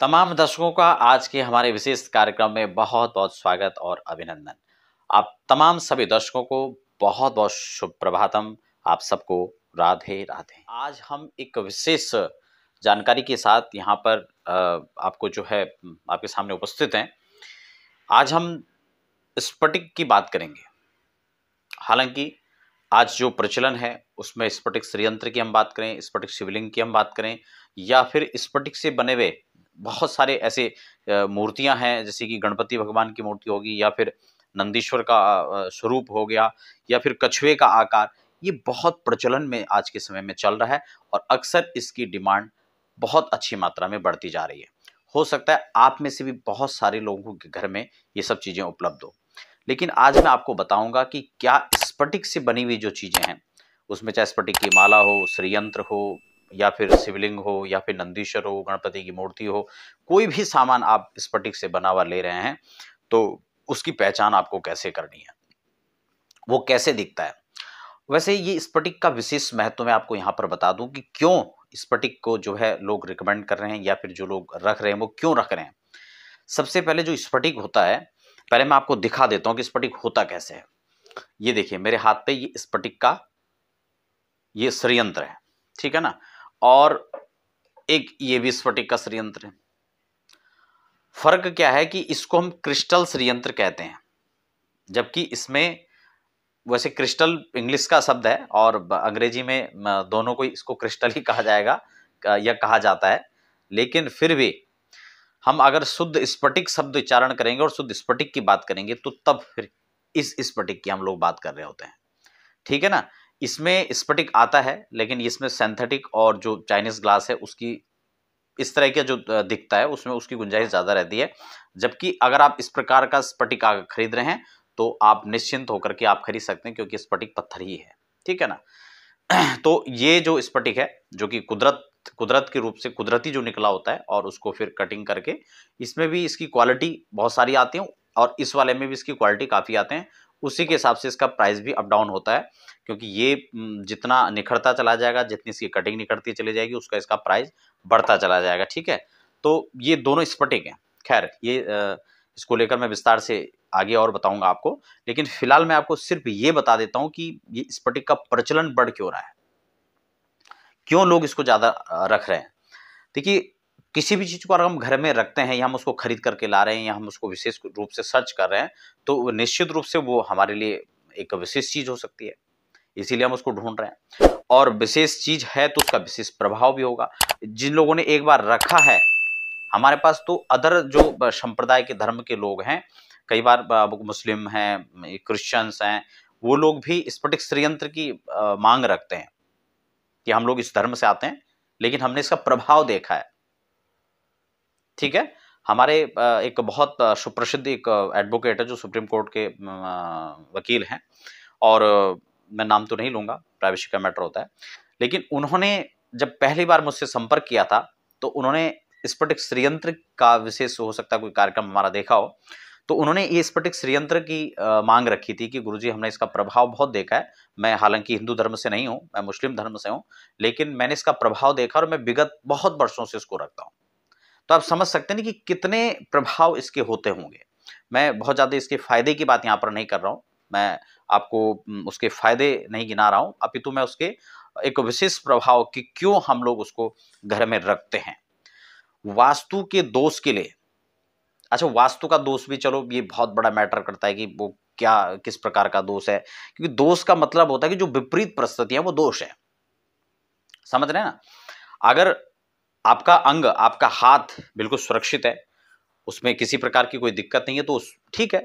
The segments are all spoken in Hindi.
तमाम दर्शकों का आज के हमारे विशेष कार्यक्रम में बहुत बहुत स्वागत और अभिनंदन आप तमाम सभी दर्शकों को बहुत बहुत शुभ प्रभातम आप सबको राधे राधे आज हम एक विशेष जानकारी के साथ यहाँ पर आपको जो है आपके सामने उपस्थित हैं आज हम स्फटिक की बात करेंगे हालांकि आज जो प्रचलन है उसमें स्फटिक श्रीयंत्र की हम बात करें स्फटिक शिवलिंग की हम बात करें या फिर स्फटिक से बने हुए बहुत सारे ऐसे मूर्तियां हैं जैसे कि गणपति भगवान की मूर्ति होगी या फिर नंदीश्वर का स्वरूप हो गया या फिर कछुए का आकार ये बहुत प्रचलन में आज के समय में चल रहा है और अक्सर इसकी डिमांड बहुत अच्छी मात्रा में बढ़ती जा रही है हो सकता है आप में से भी बहुत सारे लोगों के घर में ये सब चीज़ें उपलब्ध हो लेकिन आज मैं आपको बताऊंगा कि क्या स्फटिक से बनी हुई जो चीज़ें हैं उसमें चाहे स्पटिक की माला हो श्रीयंत्र हो या फिर शिवलिंग हो या फिर नंदीश्वर हो गणपति की मूर्ति हो कोई भी सामान आप स्फटिक से बना हुआ ले रहे हैं तो उसकी पहचान आपको कैसे करनी है वो कैसे दिखता है वैसे ये स्फटिक का विशेष महत्व मैं आपको यहाँ पर बता दूँ कि क्यों स्फटिक को जो है लोग रिकमेंड कर रहे हैं या फिर जो लोग रख रहे हैं वो क्यों रख रहे हैं सबसे पहले जो स्फटिक होता है पहले मैं आपको दिखा देता हूँ कि स्फटिक होता कैसे है ये देखिए मेरे हाथ पे ये स्फटिक का ये षडयंत्र है ठीक है ना और एक ये भी स्फटिक का श्रीयंत्र है फर्क क्या है कि इसको हम क्रिस्टल श्रीयंत्र कहते हैं जबकि इसमें वैसे क्रिस्टल इंग्लिश का शब्द है और अंग्रेजी में दोनों को इसको क्रिस्टल ही कहा जाएगा या कहा जाता है लेकिन फिर भी हम अगर शुद्ध स्फटिक शब्द उच्चारण करेंगे और शुद्ध स्फटिक की बात करेंगे तो तब फिर इस स्फटिक की हम लोग बात कर रहे होते हैं ठीक है ना इसमें स्पटिक आता है लेकिन इसमें सेंथेटिक और जो चाइनीज़ ग्लास है उसकी इस तरह का जो दिखता है उसमें उसकी गुंजाइश ज़्यादा रहती है जबकि अगर आप इस प्रकार का स्पटिक खरीद रहे हैं तो आप निश्चिंत होकर के आप खरीद सकते हैं क्योंकि स्पटिक पत्थर ही है ठीक है ना तो ये जो स्पटिक है जो कि कुदरत कुदरत के रूप से कुदरती जो निकला होता है और उसको फिर कटिंग करके इसमें भी इसकी क्वालिटी बहुत सारी आती है और इस वाले में भी इसकी क्वालिटी काफ़ी आते हैं उसी के हिसाब से इसका प्राइस भी अप डाउन होता है क्योंकि ये जितना निखरता चला जाएगा जितनी इसकी कटिंग निखरती चली जाएगी उसका इसका प्राइस बढ़ता चला जाएगा ठीक है तो ये दोनों स्पटिक हैं खैर ये इसको लेकर मैं विस्तार से आगे और बताऊंगा आपको लेकिन फिलहाल मैं आपको सिर्फ ये बता देता हूँ कि ये स्पटिक का प्रचलन बढ़ क्यों रहा है क्यों लोग इसको ज़्यादा रख रहे हैं देखिए किसी भी चीज़ को अगर हम घर में रखते हैं या हम उसको खरीद करके ला रहे हैं या हम उसको विशेष रूप से सर्च कर रहे हैं तो निश्चित रूप से वो हमारे लिए एक विशेष चीज़ हो सकती है इसीलिए हम उसको ढूंढ रहे हैं और विशेष चीज़ है तो उसका विशेष प्रभाव भी होगा जिन लोगों ने एक बार रखा है हमारे पास तो अदर जो संप्रदाय के धर्म के लोग हैं कई बार मुस्लिम हैं क्रिश्चियंस हैं वो लोग भी स्फटिक षडयंत्र की मांग रखते हैं कि हम लोग इस धर्म से आते हैं लेकिन हमने इसका प्रभाव देखा है ठीक है हमारे एक बहुत सुप्रसिद्ध एक एडवोकेट है जो सुप्रीम कोर्ट के वकील हैं और मैं नाम तो नहीं लूँगा प्राइवेसी का मैटर होता है लेकिन उन्होंने जब पहली बार मुझसे संपर्क किया था तो उन्होंने स्फटिक षडयंत्र का विशेष हो सकता कोई कार्यक्रम हमारा देखा हो तो उन्होंने ये स्फटिक षडयंत्र की मांग रखी थी कि जी हमने इसका प्रभाव बहुत देखा है मैं हालांकि हिंदू धर्म से नहीं हूँ मैं मुस्लिम धर्म से हूँ लेकिन मैंने इसका प्रभाव देखा और मैं विगत बहुत वर्षों से इसको रखता हूँ तो आप समझ सकते हैं कि कितने प्रभाव इसके होते होंगे मैं बहुत ज़्यादा इसके फायदे की बात यहाँ पर नहीं कर रहा हूँ मैं आपको उसके फायदे नहीं गिना रहा हूँ अपितु मैं उसके एक विशेष प्रभाव कि क्यों हम लोग उसको घर में रखते हैं वास्तु के दोष के लिए अच्छा वास्तु का दोष भी चलो ये बहुत बड़ा मैटर करता है कि वो क्या किस प्रकार का दोष है क्योंकि दोष का मतलब होता है कि जो विपरीत परिस्थितियां वो दोष है समझ रहे हैं ना अगर आपका अंग आपका हाथ बिल्कुल सुरक्षित है उसमें किसी प्रकार की कोई दिक्कत नहीं है तो उस ठीक है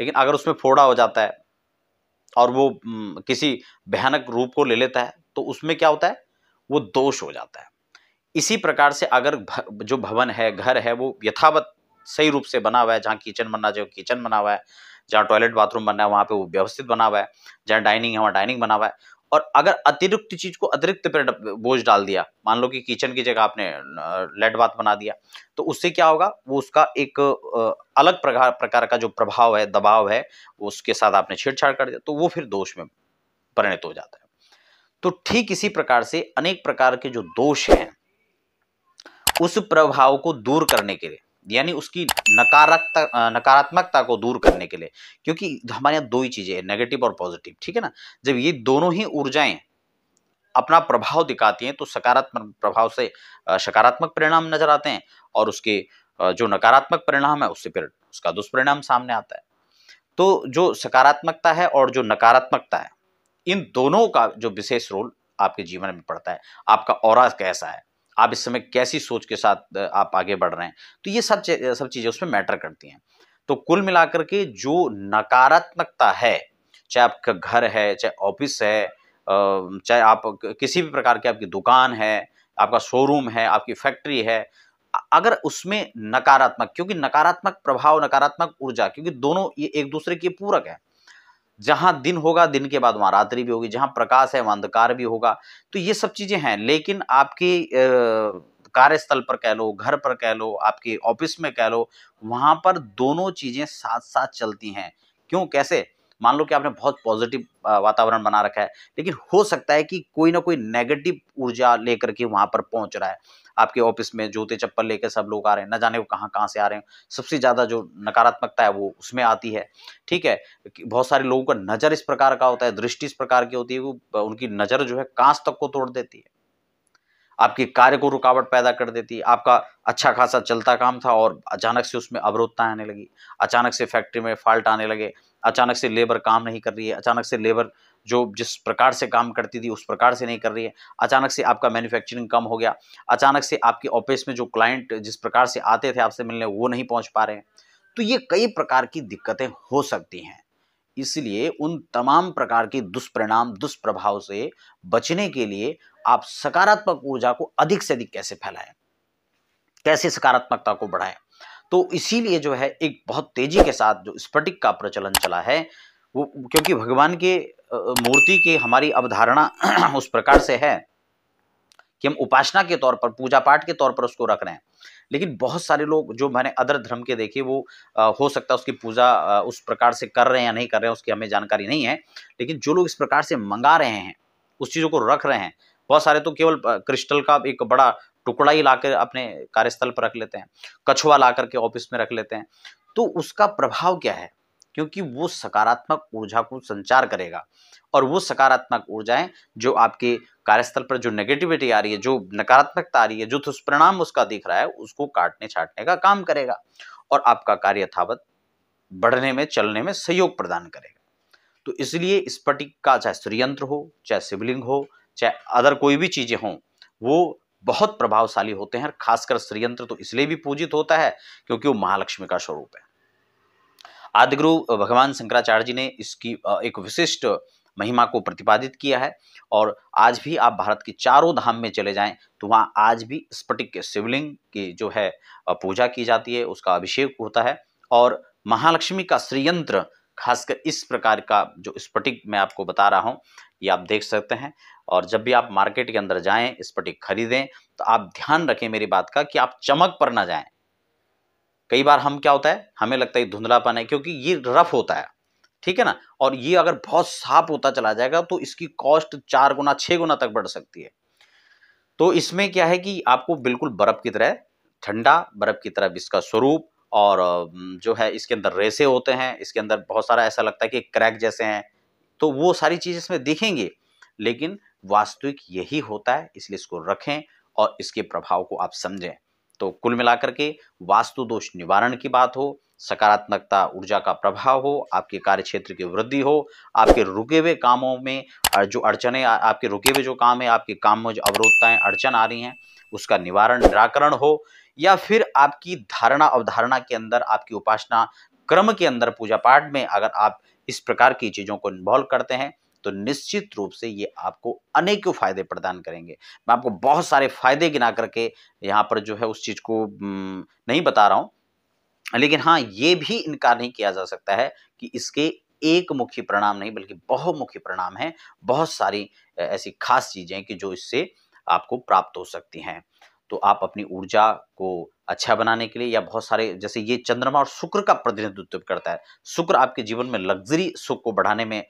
लेकिन अगर उसमें फोड़ा हो जाता है और वो किसी भयानक रूप को ले लेता है तो उसमें क्या होता है वो दोष हो जाता है इसी प्रकार से अगर भ, जो भवन है घर है वो यथावत सही रूप से बना हुआ है जहाँ किचन बनना चाहिए किचन बना हुआ है जहाँ टॉयलेट बाथरूम बनना है वहाँ पे वो व्यवस्थित बना हुआ है जहाँ डाइनिंग है वहाँ डाइनिंग बना हुआ है और अगर अतिरिक्त चीज को अतिरिक्त पर बोझ डाल दिया मान लो कि किचन की जगह आपने लेट बात बना दिया तो उससे क्या होगा वो उसका एक अलग प्रकार प्रकार का जो प्रभाव है दबाव है उसके साथ आपने छेड़छाड़ कर दिया तो वो फिर दोष में परिणत हो जाता है तो ठीक इसी प्रकार से अनेक प्रकार के जो दोष हैं उस प्रभाव को दूर करने के लिए यानी उसकी नकारात्मक नकारात्मकता को दूर करने के लिए क्योंकि हमारे यहाँ दो ही चीज़ें हैं नेगेटिव और पॉजिटिव ठीक है ना जब ये दोनों ही ऊर्जाएं अपना प्रभाव दिखाती हैं तो सकारात्मक प्रभाव से सकारात्मक परिणाम नजर आते हैं और उसके जो नकारात्मक परिणाम है उससे फिर उसका दुष्परिणाम सामने आता है तो जो सकारात्मकता है और जो नकारात्मकता है इन दोनों का जो विशेष रोल आपके जीवन में पड़ता है आपका और कैसा है आप इस समय कैसी सोच के साथ आप आगे बढ़ रहे हैं तो ये सब सब चीज़ें उसमें मैटर करती हैं तो कुल मिलाकर के जो नकारात्मकता है चाहे आपका घर है चाहे ऑफिस है चाहे आप किसी भी प्रकार की आपकी दुकान है आपका शोरूम है आपकी फैक्ट्री है अगर उसमें नकारात्मक क्योंकि नकारात्मक प्रभाव नकारात्मक ऊर्जा क्योंकि दोनों ये एक दूसरे के पूरक है जहां दिन होगा दिन के बाद वहां रात्रि भी होगी जहाँ प्रकाश है वहाँ अंधकार भी होगा तो ये सब चीज़ें हैं लेकिन आपकी कार्यस्थल पर कह लो घर पर कह लो आपके ऑफिस में कह लो वहां पर दोनों चीज़ें साथ साथ चलती हैं क्यों कैसे मान लो कि आपने बहुत पॉजिटिव वातावरण बना रखा है लेकिन हो सकता है कि कोई ना कोई नेगेटिव ऊर्जा लेकर के वहाँ पर पहुँच रहा है आपके ऑफिस में जूते चप्पल लेकर सब लोग आ रहे हैं ना जाने वो कहाँ कहाँ से आ रहे हैं सबसे ज़्यादा जो नकारात्मकता है वो उसमें आती है ठीक है बहुत सारे लोगों का नज़र इस प्रकार का होता है दृष्टि इस प्रकार की होती है वो उनकी नज़र जो है कांस तक को तोड़ देती है आपके कार्य को रुकावट पैदा कर देती है आपका अच्छा खासा चलता काम था और अचानक से उसमें अवरोधता आने लगी अचानक से फैक्ट्री में फॉल्ट आने लगे अचानक से लेबर काम नहीं कर रही है अचानक से लेबर जो जिस प्रकार से काम करती थी उस प्रकार से नहीं कर रही है अचानक से आपका मैन्युफैक्चरिंग कम हो गया अचानक से आपके ऑफिस में जो क्लाइंट जिस प्रकार से आते थे आपसे मिलने वो नहीं पहुंच पा रहे हैं तो ये कई प्रकार की दिक्कतें हो सकती हैं इसलिए उन तमाम प्रकार के दुष्परिणाम दुष्प्रभाव से बचने के लिए आप सकारात्मक ऊर्जा को अधिक से अधिक कैसे फैलाएं कैसे सकारात्मकता को बढ़ाएं तो इसीलिए जो है एक बहुत तेजी के साथ जो स्फटिक का प्रचलन चला है वो क्योंकि भगवान के मूर्ति की हमारी अवधारणा उस प्रकार से है कि हम उपासना के तौर पर पूजा पाठ के तौर पर उसको रख रहे हैं लेकिन बहुत सारे लोग जो मैंने अदर धर्म के देखे वो आ, हो सकता है उसकी पूजा आ, उस प्रकार से कर रहे हैं या नहीं कर रहे हैं उसकी हमें जानकारी नहीं है लेकिन जो लोग इस प्रकार से मंगा रहे हैं उस चीज़ों को रख रहे हैं बहुत सारे तो केवल क्रिस्टल का एक बड़ा टुकड़ा ही ला अपने कार्यस्थल पर रख लेते हैं कछुआ ला करके ऑफिस में रख लेते हैं तो उसका प्रभाव क्या है क्योंकि वो सकारात्मक ऊर्जा को संचार करेगा और वो सकारात्मक ऊर्जाएं जो आपके कार्यस्थल पर जो नेगेटिविटी आ रही है जो नकारात्मकता आ रही है जो दुष्परिणाम उसका दिख रहा है उसको काटने छाटने का काम करेगा और आपका कार्य यथावत बढ़ने में चलने में सहयोग प्रदान करेगा तो इसलिए इस पटिक का चाहे सूर्यंत्र हो चाहे शिवलिंग हो चाहे अदर कोई भी चीज़ें हों वो बहुत प्रभावशाली होते हैं खासकर श्रीयंत्र तो इसलिए भी पूजित होता है क्योंकि वो महालक्ष्मी का स्वरूप है आदिगुरु भगवान शंकराचार्य जी ने इसकी एक विशिष्ट महिमा को प्रतिपादित किया है और आज भी आप भारत के चारों धाम में चले जाएं तो वहाँ आज भी स्फटिक के शिवलिंग की जो है पूजा की जाती है उसका अभिषेक होता है और महालक्ष्मी का श्रीयंत्र खासकर इस प्रकार का जो स्पटिक मैं आपको बता रहा हूँ ये आप देख सकते हैं और जब भी आप मार्केट के अंदर जाएं स्पटिक खरीदें तो आप ध्यान रखें मेरी बात का कि आप चमक पर ना जाएं कई बार हम क्या होता है हमें लगता है धुंधलापन है क्योंकि ये रफ होता है ठीक है ना और ये अगर बहुत साफ होता चला जाएगा तो इसकी कॉस्ट चार गुना छः गुना तक बढ़ सकती है तो इसमें क्या है कि आपको बिल्कुल बर्फ़ की तरह ठंडा बर्फ़ की तरह इसका स्वरूप और जो है इसके अंदर रेसे होते हैं इसके अंदर बहुत सारा ऐसा लगता है कि क्रैक जैसे हैं तो वो सारी चीज़ इसमें दिखेंगे लेकिन वास्तविक यही होता है इसलिए इसको रखें और इसके प्रभाव को आप समझें तो कुल मिलाकर के वास्तु दोष निवारण की बात हो सकारात्मकता ऊर्जा का प्रभाव हो आपके कार्य क्षेत्र की वृद्धि हो आपके रुके हुए कामों में जो अड़चने आपके रुके हुए जो काम है आपके काम में जो अवरोधताएँ अड़चन आ रही हैं उसका निवारण निराकरण हो या फिर आपकी धारणा अवधारणा के अंदर आपकी उपासना क्रम के अंदर पूजा पाठ में अगर आप इस प्रकार की चीज़ों को इन्वॉल्व करते हैं तो निश्चित रूप से ये आपको अनेकों फायदे प्रदान करेंगे मैं आपको बहुत सारे फायदे गिना करके यहाँ पर जो है उस चीज़ को नहीं बता रहा हूँ लेकिन हाँ ये भी इनकार नहीं किया जा सकता है कि इसके एक मुखी प्रणाम नहीं बल्कि बहुमुखी प्रणाम है बहुत सारी ऐसी खास चीज़ें कि जो इससे आपको प्राप्त हो सकती हैं तो आप अपनी ऊर्जा को अच्छा बनाने के लिए या बहुत सारे जैसे ये चंद्रमा और शुक्र का प्रतिनिधित्व करता है शुक्र आपके जीवन में लग्जरी सुख को बढ़ाने में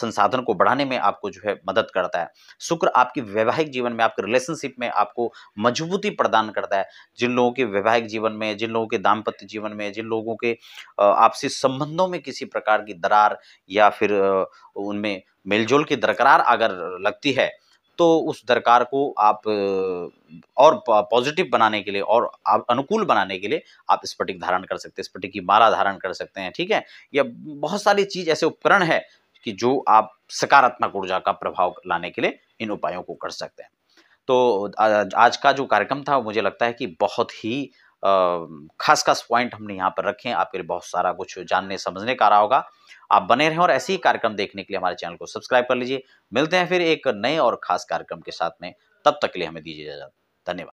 संसाधन को बढ़ाने में आपको जो है मदद करता है शुक्र आपकी वैवाहिक जीवन में आपके रिलेशनशिप में आपको मजबूती प्रदान करता है जिन लोगों के वैवाहिक जीवन में जिन लोगों के दाम्पत्य जीवन में जिन लोगों के आपसी संबंधों में किसी प्रकार की दरार या फिर उनमें मेलजोल की दरकरार अगर लगती है तो उस दरकार को आप और पॉजिटिव बनाने के लिए और आप अनुकूल बनाने के लिए आप स्फटिक धारण कर सकते हैं स्फटिक की माला धारण कर सकते हैं ठीक है या बहुत सारी चीज़ ऐसे उपकरण है कि जो आप सकारात्मक ऊर्जा का प्रभाव लाने के लिए इन उपायों को कर सकते हैं तो आज का जो कार्यक्रम था मुझे लगता है कि बहुत ही खास खास पॉइंट हमने यहाँ पर रखे हैं आपके लिए बहुत सारा कुछ जानने समझने का रहा होगा आप बने रहें और ऐसे ही कार्यक्रम देखने के लिए हमारे चैनल को सब्सक्राइब कर लीजिए मिलते हैं फिर एक नए और खास कार्यक्रम के साथ में तब तक के लिए हमें दीजिए इजाज़त धन्यवाद